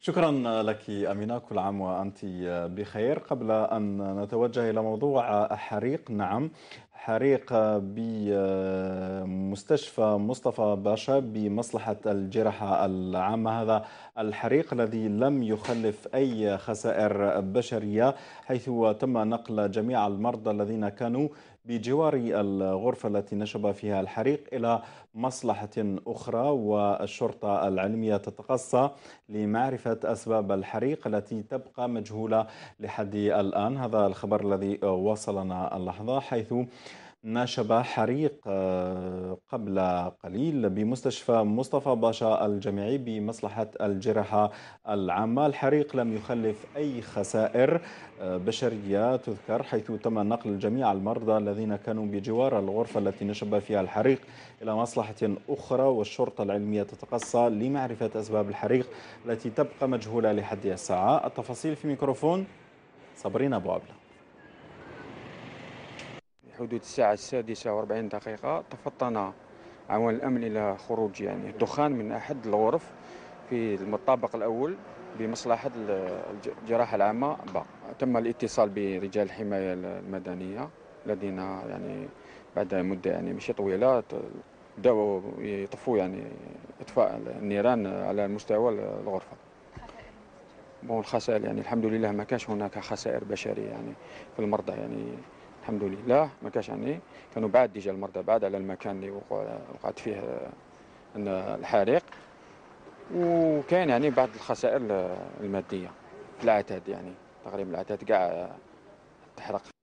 شكرا لك أمينة كل عام وأنت بخير قبل أن نتوجه إلى موضوع حريق نعم حريق بمستشفى مصطفى باشا بمصلحة الجراحة العامة هذا الحريق الذي لم يخلف أي خسائر بشرية حيث تم نقل جميع المرضى الذين كانوا بجوار الغرفة التي نشب فيها الحريق إلى مصلحة أخرى والشرطة العلمية تتقصى لمعرفة أسباب الحريق التي تبقى مجهولة لحد الآن هذا الخبر الذي وصلنا اللحظة حيث نشب حريق آه، قبل قليل بمستشفى مصطفى باشا الجامعي بمصلحة الجراحة العامة الحريق لم يخلف أي خسائر آه، بشرية تذكر حيث تم نقل جميع المرضى الذين كانوا بجوار الغرفة التي نشب فيها الحريق إلى مصلحة أخرى والشرطة العلمية تتقصى لمعرفة أسباب الحريق التي تبقى مجهولة لحد الساعة التفاصيل في ميكروفون صبرين أبو عبله حدود الساعة السادسة وأربعين دقيقة تفطن عوان الأمن إلى خروج يعني الدخان من أحد الغرف في المطابق الأول بمصلحة الجراحة العامة با تم الاتصال برجال الحماية المدنية الذين يعني بعد مدة يعني مش طويلة بداوا يطفوا يعني إطفاء النيران على مستوى الغرفة بون الخسائر يعني الحمد لله ما كانش هناك خسائر بشرية يعني في المرضى يعني الحمد لله ما كانش يعني كانوا بعاد ديجا المرضى بعد على المكان اللي وقعت فيه آه، الحريق وكان يعني بعض الخسائر الماديه العتاد يعني تقريبا العتاد كاع آه، تحرق